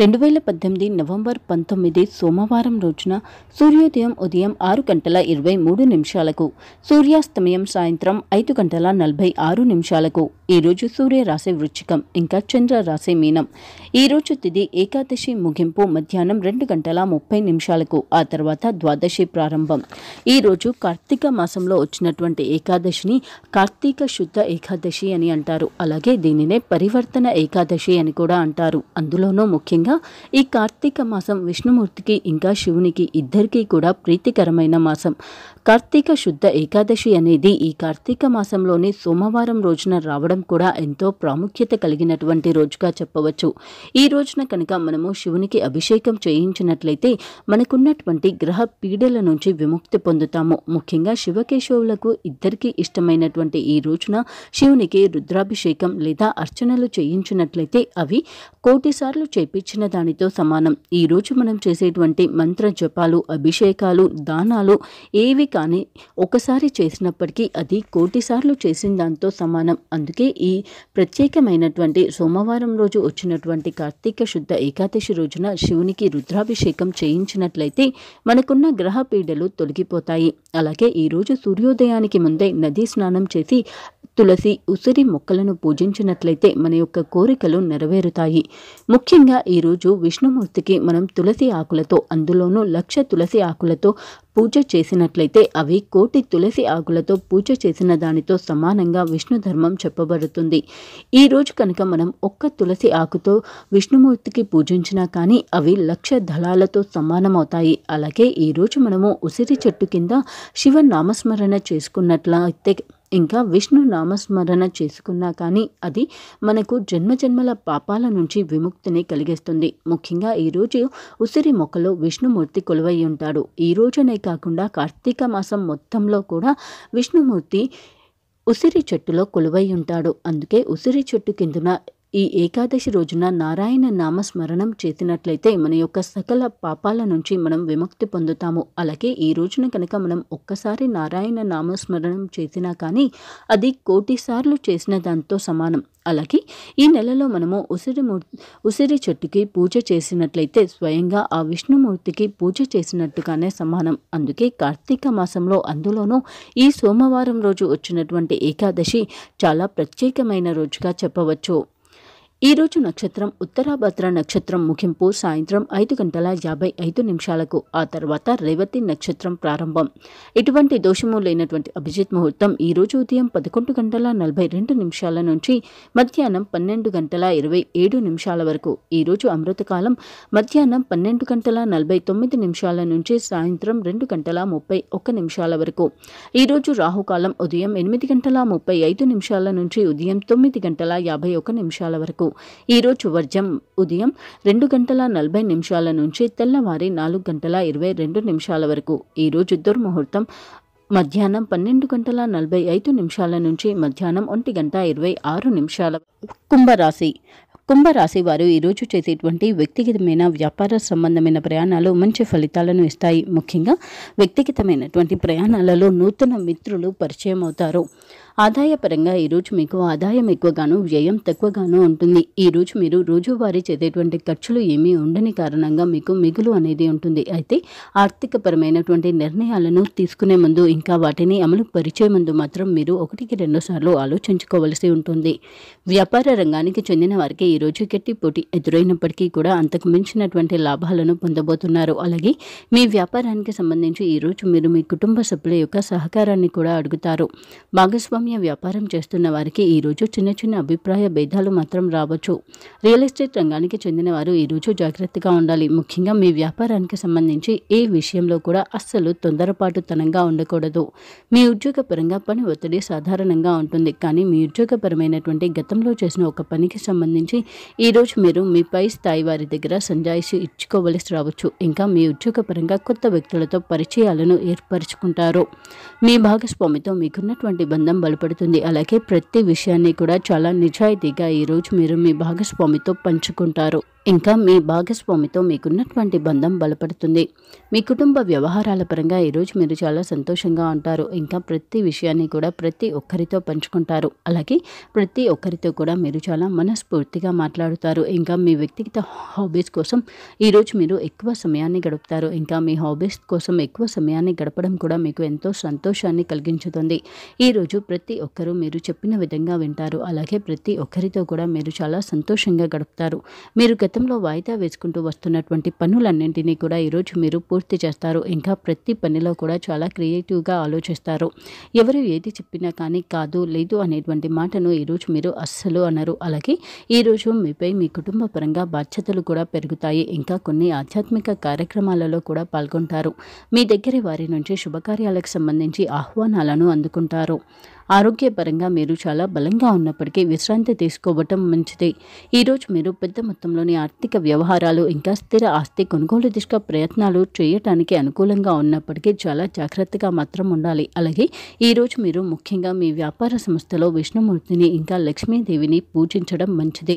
రెండు వేల పద్దెనిమిది నవంబర్ పంతొమ్మిది సోమవారం రోజున సూర్యోదయం ఉదయం ఆరు గంటల ఇరవై మూడు నిమిషాలకు సూర్యాస్తమయం సాయంత్రం ఐదు గంటల నలభై ఆరు నిమిషాలకు ఈరోజు సూర్య రాశి వృచ్చికం ఇంకా చంద్ర రాశి మీనం ఈరోజు తిది ఏకాదశి ముగింపు మధ్యాహ్నం రెండు గంటల ముప్పై నిమిషాలకు ఆ తర్వాత ద్వాదశి ప్రారంభం ఈరోజు కార్తీక మాసంలో వచ్చినటువంటి ఏకాదశిని కార్తీక శుద్ధ ఏకాదశి అని అంటారు అలాగే దీనినే పరివర్తన ఏకాదశి అని కూడా అంటారు అందులోనూ ముఖ్యంగా ముఖ్యంగా ఈ కార్తీక మాసం విష్ణుమూర్తికి ఇంకా శివునికి ఇద్దరికీ కూడా ప్రీతికరమైన మాసం కార్తీక శుద్ధ ఏకాదశి అనేది ఈ కార్తీక మాసంలోని సోమవారం రోజున రావడం కూడా ఎంతో ప్రాముఖ్యత కలిగినటువంటి రోజుగా చెప్పవచ్చు ఈ రోజున కనుక మనము శివునికి అభిషేకం చేయించినట్లయితే మనకున్నటువంటి గ్రహ పీడల నుంచి విముక్తి పొందుతాము ముఖ్యంగా శివకేశవులకు ఇద్దరికీ ఇష్టమైనటువంటి ఈ రోజున శివునికి రుద్రాభిషేకం లేదా అర్చనలు చేయించినట్లయితే అవి కోటిసార్లు చేపించి ఇచ్చిన దానితో సమానం ఈరోజు మనం చేసేటువంటి మంత్ర జపాలు అభిషేకాలు దానాలు ఏవి కానీ ఒకసారి చేసినప్పటికీ అది కోటిసార్లు చేసిన దాంతో సమానం అందుకే ఈ ప్రత్యేకమైనటువంటి సోమవారం రోజు వచ్చినటువంటి కార్తీక శుద్ధ ఏకాదశి రోజున శివునికి రుద్రాభిషేకం చేయించినట్లయితే మనకున్న గ్రహ పీడలు తొలగిపోతాయి అలాగే ఈరోజు సూర్యోదయానికి ముందే నదీ స్నానం చేసి తులసి ఉసిరి మొక్కలను పూజించినట్లయితే మన యొక్క కోరికలు నెరవేరుతాయి ముఖ్యంగా ఈ ఈరోజు విష్ణుమూర్తికి మనం తులసి ఆకులతో అందులోనూ లక్ష తులసి ఆకులతో పూజ చేసినట్లయితే అవి కోటి తులసి ఆకులతో పూజ చేసిన దానితో సమానంగా విష్ణు ధర్మం చెప్పబడుతుంది ఈరోజు కనుక మనం ఒక్క తులసి ఆకుతో విష్ణుమూర్తికి పూజించినా కానీ అవి లక్ష దళాలతో సమానమవుతాయి అలాగే ఈరోజు మనము ఉసిరి చెట్టు కింద శివ నామస్మరణ చేసుకున్నట్లయితే ఇంకా విష్ణు నామస్మరణ చేసుకున్నా కానీ అది మనకు జన్మజన్మల పాపాల నుంచి విముక్తిని కలిగిస్తుంది ముఖ్యంగా ఈరోజు ఉసిరి మొక్కలో విష్ణుమూర్తి కొలువై ఉంటాడు ఈ రోజునే కాకుండా కార్తీక మాసం మొత్తంలో కూడా విష్ణుమూర్తి ఉసిరి చెట్టులో కొలువై ఉంటాడు అందుకే ఉసిరి చెట్టు కిందన ఈ ఏకాదశి రోజున నారాయణ నామస్మరణం చేసినట్లయితే మన యొక్క సకల పాపాల నుంచి మనం విముక్తి పొందుతాము అలాగే ఈ రోజున కనుక మనం ఒక్కసారి నారాయణ నామస్మరణం చేసినా కానీ అది కోటి సార్లు చేసిన దాంతో సమానం అలాగే ఈ నెలలో మనము ఉసిరి ఉసిరి చెట్టుకి పూజ చేసినట్లయితే స్వయంగా ఆ విష్ణుమూర్తికి పూజ చేసినట్టుగానే సమానం అందుకే కార్తీక మాసంలో అందులోనూ ఈ సోమవారం రోజు వచ్చినటువంటి ఏకాదశి చాలా ప్రత్యేకమైన రోజుగా చెప్పవచ్చు ఈరోజు నక్షత్రం ఉత్తరాభద్ర నక్షత్రం ముఖింపు సాయంత్రం ఐదు గంటల యాభై ఐదు నిమిషాలకు ఆ తర్వాత రేవతి నక్షత్రం ప్రారంభం ఇటువంటి దోషము లేనటువంటి అభిజిత్ ముహూర్తం ఈరోజు ఉదయం పదకొండు గంటల నలభై రెండు నిమిషాల నుంచి మధ్యాహ్నం పన్నెండు గంటల ఇరవై ఏడు నిమిషాల వరకు ఈరోజు అమృతకాలం మధ్యాహ్నం పన్నెండు గంటల నలభై తొమ్మిది నిమిషాల నుంచి సాయంత్రం రెండు గంటల ముప్పై ఒక్క నిమిషాల వరకు ఈరోజు రాహుకాలం ఉదయం ఎనిమిది గంటల ముప్పై ఐదు నిమిషాల నుంచి ఉదయం తొమ్మిది గంటల యాభై ఒక్క నిమిషాల వరకు ఈరోజు వర్జం ఉదయం రెండు గంటల నలభై నిమిషాల నుంచి తెల్లవారి నాలుగు గంటల ఇరవై రెండు నిమిషాల వరకు ఈరోజు దుర్ముహూర్తం మధ్యాహ్నం పన్నెండు గంటల నలభై ఐదు నిమిషాల నుంచి మధ్యాహ్నం ఒంటి గంట ఇరవై ఆరు నిమిషాల కుంభరాశి కుంభరాశి వారు ఈరోజు చేసేటువంటి వ్యక్తిగతమైన వ్యాపార సంబంధమైన ప్రయాణాలు మంచి ఫలితాలను ఇస్తాయి ముఖ్యంగా వ్యక్తిగతమైనటువంటి ప్రయాణాలలో నూతన మిత్రులు పరిచయం అవుతారు ఆదాయపరంగా ఈరోజు మీకు ఆదాయం ఎక్కువగాను వ్యయం తక్కువగాను ఉంటుంది ఈరోజు మీరు రోజువారీ చేసేటువంటి ఖర్చులు ఏమీ ఉండని కారణంగా మీకు మిగులు అనేది ఉంటుంది అయితే ఆర్థికపరమైనటువంటి నిర్ణయాలను తీసుకునే ముందు ఇంకా వాటిని అమలు పరిచే ముందు మాత్రం మీరు ఒకటికి రెండుసార్లు ఆలోచించుకోవలసి ఉంటుంది వ్యాపార రంగానికి చెందిన వారికి ఈరోజు గట్టి పోటీ ఎదురైనప్పటికీ కూడా అంతకు మించినటువంటి లాభాలను పొందబోతున్నారు అలాగే మీ వ్యాపారానికి సంబంధించి ఈరోజు మీరు మీ కుటుంబ సభ్యుల యొక్క సహకారాన్ని కూడా అడుగుతారు భాగస్వామి భూస్వామ్య వ్యాపారం చేస్తున్న వారికి ఈరోజు చిన్న చిన్న అభిప్రాయ భేదాలు మాత్రం రావచ్చు రియల్ ఎస్టేట్ రంగానికి చెందిన వారు ఈరోజు జాగ్రత్తగా ఉండాలి ముఖ్యంగా మీ వ్యాపారానికి సంబంధించి ఏ విషయంలో కూడా అస్సలు తొందరపాటు తనంగా ఉండకూడదు మీ ఉద్యోగపరంగా పని ఒత్తిడి సాధారణంగా ఉంటుంది కానీ మీ ఉద్యోగపరమైనటువంటి గతంలో చేసిన ఒక పనికి సంబంధించి ఈరోజు మీరు మీ పై స్థాయి వారి దగ్గర సంజాయిషి ఇచ్చుకోవలసి రావచ్చు ఇంకా మీ ఉద్యోగపరంగా కొత్త వ్యక్తులతో పరిచయాలను ఏర్పరచుకుంటారు మీ భాగస్వామితో మీకున్నటువంటి బంధం బలు బలపడుతుంది అలాగే ప్రతి విషయాన్ని కూడా చాలా నిజాయితీగా ఈరోజు మీరు మీ భాగస్వామితో పంచుకుంటారు ఇంకా మీ భాగస్వామితో మీకున్నటువంటి బంధం బలపడుతుంది మీ కుటుంబ వ్యవహారాల పరంగా ఈరోజు మీరు చాలా సంతోషంగా ఉంటారు ఇంకా ప్రతి విషయాన్ని కూడా ప్రతి ఒక్కరితో పంచుకుంటారు అలాగే ప్రతి ఒక్కరితో కూడా మీరు చాలా మనస్ఫూర్తిగా మాట్లాడుతారు ఇంకా మీ వ్యక్తిగత హాబీస్ కోసం ఈరోజు మీరు ఎక్కువ సమయాన్ని గడుపుతారు ఇంకా మీ హాబీస్ కోసం ఎక్కువ సమయాన్ని గడపడం కూడా మీకు ఎంతో సంతోషాన్ని కలిగించుతుంది ఈరోజు ప్రతి ఒక్కరూ మీరు చెప్పిన విధంగా వింటారు అలాగే ప్రతి ఒక్కరితో కూడా మీరు చాలా సంతోషంగా గడుపుతారు మీరు గత గతంలో వాయిదా వేసుకుంటూ వస్తున్నటువంటి పనులన్నింటినీ కూడా ఈరోజు మీరు పూర్తి చేస్తారు ఇంకా ప్రతి పనిలో కూడా చాలా క్రియేటివ్గా ఆలోచిస్తారు ఎవరు ఏది చెప్పినా కానీ కాదు లేదు అనేటువంటి మాటను ఈరోజు మీరు అస్సలు అనరు అలాగే ఈరోజు మీపై మీ కుటుంబ పరంగా బాధ్యతలు కూడా పెరుగుతాయి ఇంకా కొన్ని ఆధ్యాత్మిక కార్యక్రమాలలో కూడా పాల్గొంటారు మీ దగ్గర వారి నుంచి శుభకార్యాలకు సంబంధించి ఆహ్వానాలను అందుకుంటారు ఆరోగ్యపరంగా మీరు చాలా బలంగా ఉన్నప్పటికీ విశ్రాంతి తీసుకోవటం మంచిది ఈరోజు మీరు పెద్ద మొత్తంలోని ఆర్థిక వ్యవహారాలు ఇంకా స్థిర ఆస్తి కొనుగోలు దిశగా ప్రయత్నాలు చేయటానికి అనుకూలంగా ఉన్నప్పటికీ చాలా జాగ్రత్తగా మాత్రం ఉండాలి అలాగే ఈరోజు మీరు ముఖ్యంగా మీ వ్యాపార సంస్థలో విష్ణుమూర్తిని ఇంకా లక్ష్మీదేవిని పూజించడం మంచిది